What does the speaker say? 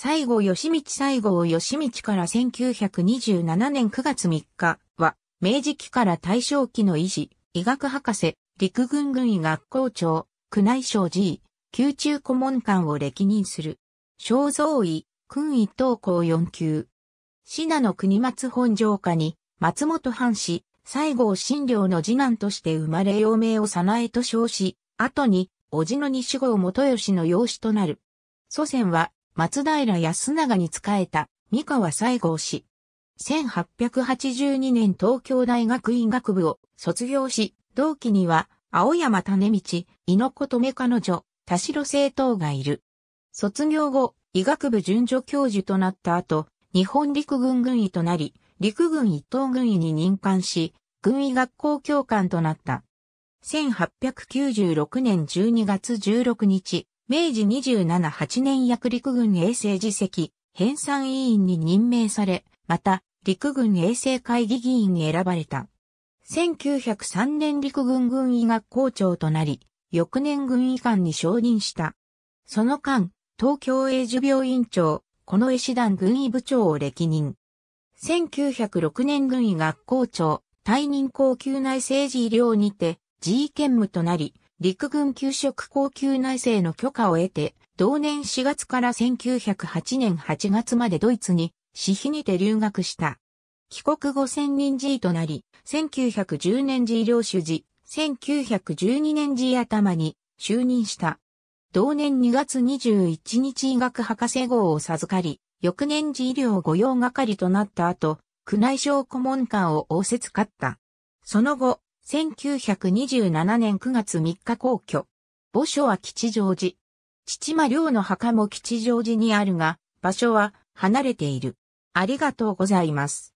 西郷義道西郷義道から1927年9月3日は、明治期から大正期の医師、医学博士、陸軍軍医学校長、宮内省寺医、宮中顧問官を歴任する。肖像医、君医等高4級。品の国松本城下に、松本藩士、西郷新療の次男として生まれ幼名を早苗と称し、後に、叔父の西郷元義の養子となる。祖先は、松平安長に仕えた三河西郷氏。1882年東京大学院学部を卒業し、同期には青山種道、猪子留彼女、田代正等がいる。卒業後、医学部順序教授となった後、日本陸軍軍医となり、陸軍一等軍医に任官し、軍医学校教官となった。1896年12月16日、明治27、8年役陸軍衛生次席、編纂委員に任命され、また、陸軍衛生会議議員に選ばれた。1903年陸軍軍医学校長となり、翌年軍医官に承認した。その間、東京英寿病院長、この絵師団軍医部長を歴任。1906年軍医学校長、退任高級内政治医療にて、G 兼務となり、陸軍給食高級内政の許可を得て、同年4月から1908年8月までドイツに、私費にて留学した。帰国後専人 G となり、1910年 G 領主時、1912年 G 頭に就任した。同年2月21日医学博士号を授かり、翌年医療御用係となった後、宮内省顧問官を応接つかった。その後、1927年9月3日皇居。墓所は吉祥寺。父間良の墓も吉祥寺にあるが、場所は離れている。ありがとうございます。